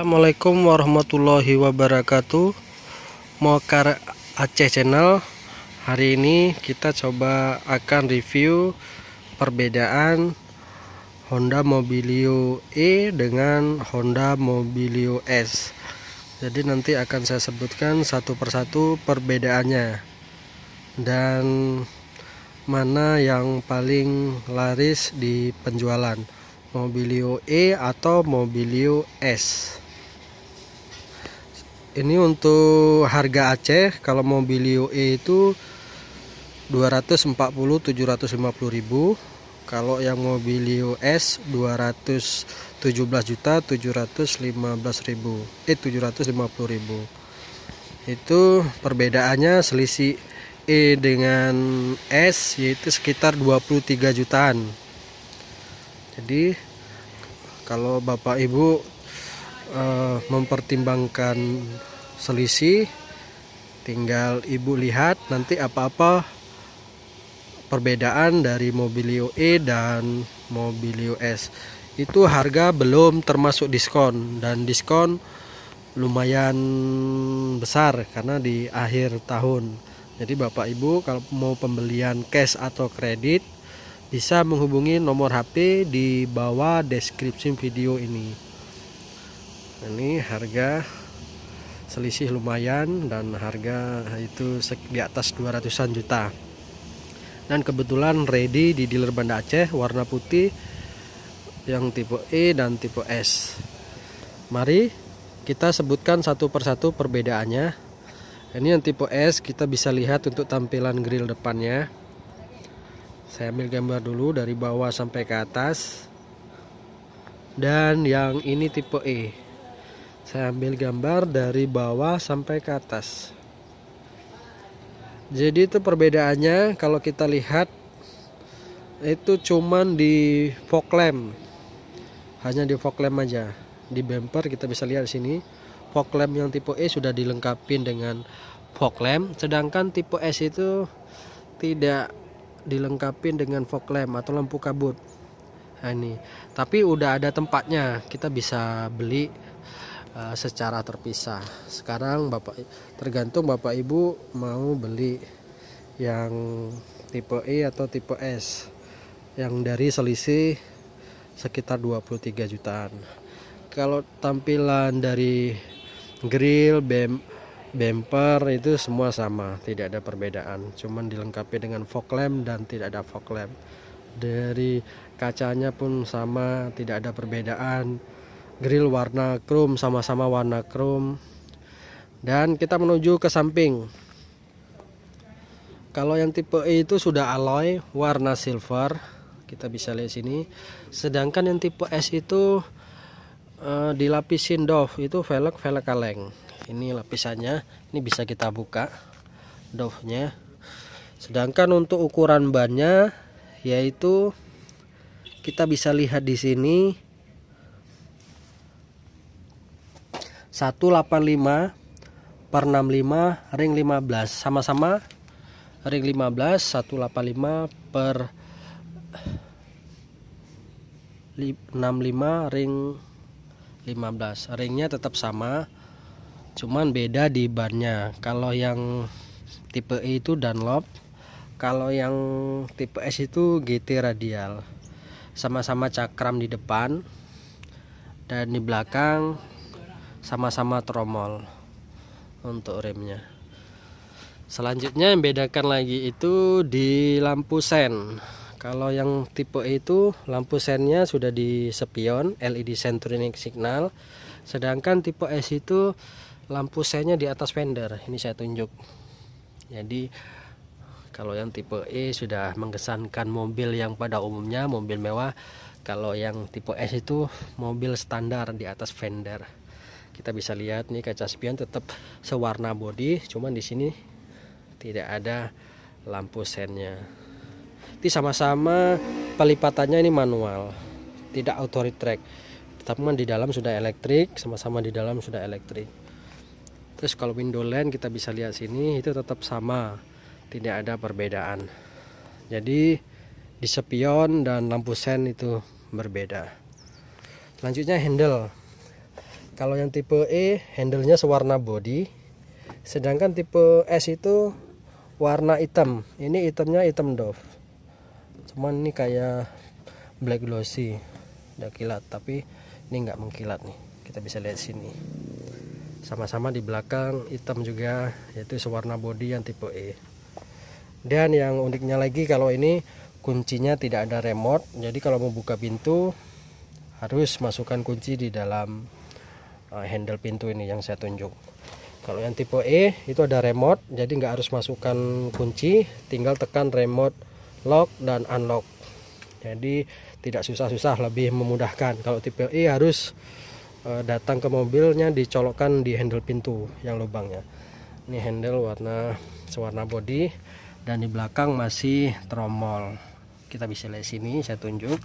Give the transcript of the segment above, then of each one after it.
Assalamualaikum warahmatullahi wabarakatuh Mokar Aceh Channel Hari ini kita coba akan review perbedaan Honda Mobilio E dengan Honda Mobilio S Jadi nanti akan saya sebutkan satu persatu perbedaannya Dan mana yang paling laris di penjualan Mobilio E atau Mobilio S ini untuk harga Aceh kalau mau beli UE itu 240 750 ribu kalau yang mau beli US 217 juta 715 ribu eh 750 ribu itu perbedaannya selisih E dengan S yaitu sekitar 23 jutaan jadi kalau bapak ibu uh, mempertimbangkan selisih tinggal ibu lihat nanti apa-apa perbedaan dari mobilio E dan mobilio S itu harga belum termasuk diskon dan diskon lumayan besar karena di akhir tahun jadi bapak ibu kalau mau pembelian cash atau kredit bisa menghubungi nomor HP di bawah deskripsi video ini ini harga selisih lumayan dan harga itu di atas 200an juta dan kebetulan ready di dealer Banda Aceh warna putih yang tipe E dan tipe S mari kita sebutkan satu persatu perbedaannya ini yang tipe S kita bisa lihat untuk tampilan grill depannya saya ambil gambar dulu dari bawah sampai ke atas dan yang ini tipe E saya ambil gambar dari bawah sampai ke atas jadi itu perbedaannya kalau kita lihat itu cuman di fog lamp hanya di fog lamp aja di bumper kita bisa lihat di sini fog lamp yang tipe E sudah dilengkapi dengan fog lamp sedangkan tipe S itu tidak dilengkapi dengan fog lamp atau lampu kabut nah, ini tapi udah ada tempatnya kita bisa beli Eh, secara terpisah. Sekarang Bapak tergantung Bapak Ibu mau beli yang tipe E atau tipe S yang dari selisih sekitar 23 jutaan. Kalau tampilan dari grill, bem, bumper itu semua sama, tidak ada perbedaan. Cuman dilengkapi dengan fog lamp dan tidak ada fog lamp. Dari kacanya pun sama, tidak ada perbedaan grill warna chrome sama-sama warna chrome dan kita menuju ke samping kalau yang tipe E itu sudah alloy warna silver kita bisa lihat sini sedangkan yang tipe S itu uh, dilapisin doff itu velg velg kaleng ini lapisannya ini bisa kita buka doffnya sedangkan untuk ukuran bannya yaitu kita bisa lihat di sini 185 per 65 ring 15 sama-sama ring 15 185 per 65 ring 15 ringnya tetap sama cuman beda di bannya kalau yang tipe E itu Dunlop kalau yang tipe S itu GT radial sama-sama cakram di depan dan di belakang sama-sama tromol untuk remnya selanjutnya yang bedakan lagi itu di lampu sen kalau yang tipe e itu lampu sennya sudah di sepion, LED centronic signal sedangkan tipe S itu lampu sennya di atas fender ini saya tunjuk jadi kalau yang tipe E sudah mengesankan mobil yang pada umumnya mobil mewah kalau yang tipe S itu mobil standar di atas fender kita bisa lihat nih kaca spion tetap sewarna body cuman di sini tidak ada lampu sennya ini sama-sama pelipatannya ini manual tidak auto retract tetapi di dalam sudah elektrik sama-sama di dalam sudah elektrik terus kalau window lens kita bisa lihat sini itu tetap sama tidak ada perbedaan jadi di spion dan lampu sen itu berbeda selanjutnya handle kalau yang tipe E handlenya sewarna body sedangkan tipe S itu warna hitam ini hitamnya hitam Dove cuman ini kayak black glossy udah kilat tapi ini nggak mengkilat nih kita bisa lihat sini sama-sama di belakang hitam juga yaitu sewarna body yang tipe E dan yang uniknya lagi kalau ini kuncinya tidak ada remote jadi kalau mau buka pintu harus masukkan kunci di dalam Eh, handle pintu ini yang saya tunjuk kalau yang tipe E itu ada remote jadi nggak harus masukkan kunci tinggal tekan remote lock dan unlock jadi tidak susah-susah lebih memudahkan kalau tipe E harus uh, datang ke mobilnya dicolokkan di handle pintu yang lubangnya ini handle warna sewarna body dan di belakang masih tromol kita bisa lihat sini saya tunjuk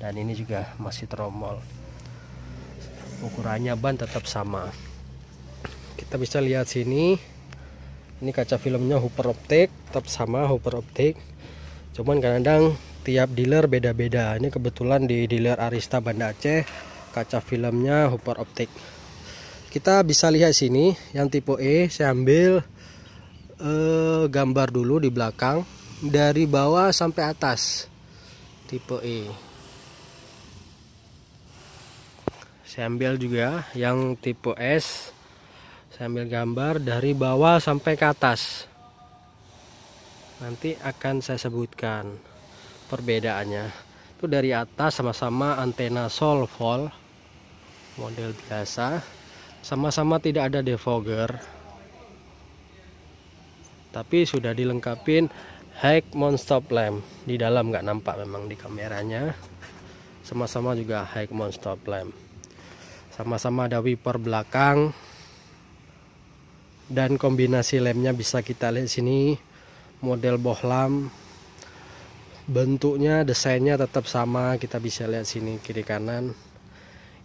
dan ini juga masih tromol ukurannya ban tetap sama kita bisa lihat sini ini kaca filmnya Hooper optik tetap sama Hooper optik cuman kadang kadang tiap dealer beda-beda ini kebetulan di dealer Arista Banda Aceh kaca filmnya Hooper optik kita bisa lihat sini yang tipe E saya ambil eh, gambar dulu di belakang dari bawah sampai atas tipe E saya ambil juga yang tipe S saya ambil gambar dari bawah sampai ke atas nanti akan saya sebutkan perbedaannya itu dari atas sama-sama antena solvol model biasa sama-sama tidak ada defogger tapi sudah dilengkapin high mount stop lamp di dalam nggak nampak memang di kameranya sama-sama juga high mount stop lamp sama-sama ada wiper belakang dan kombinasi lemnya bisa kita lihat sini model bohlam bentuknya desainnya tetap sama kita bisa lihat sini kiri kanan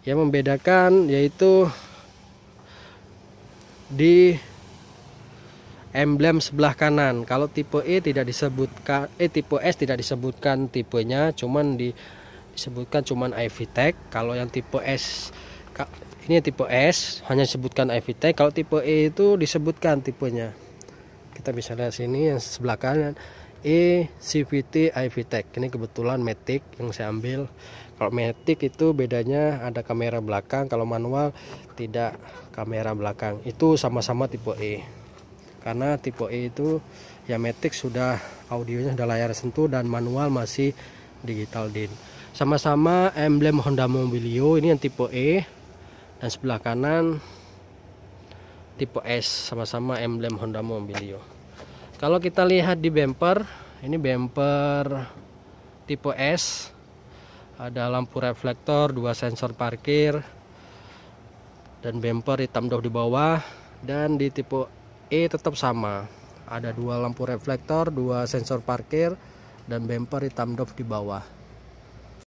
yang membedakan yaitu di emblem sebelah kanan kalau tipe E tidak disebutkan eh tipe S tidak disebutkan tipenya cuman di disebutkan cuman Ivy Tech kalau yang tipe S ini tipe S hanya sebutkan ivtec kalau tipe E itu disebutkan tipenya kita bisa lihat sini yang sebelah kanan E CVT ivtec ini kebetulan Matic yang saya ambil kalau Matic itu bedanya ada kamera belakang kalau manual tidak kamera belakang itu sama-sama tipe E karena tipe E itu ya Matic sudah audionya sudah layar sentuh dan manual masih digital din sama-sama emblem Honda Mobilio ini yang tipe E dan sebelah kanan tipe S sama-sama emblem Honda Mobilio kalau kita lihat di bumper ini bumper tipe S ada lampu reflektor dua sensor parkir dan bumper hitam doh di bawah dan di tipe E tetap sama ada dua lampu reflektor dua sensor parkir dan bumper hitam doh di bawah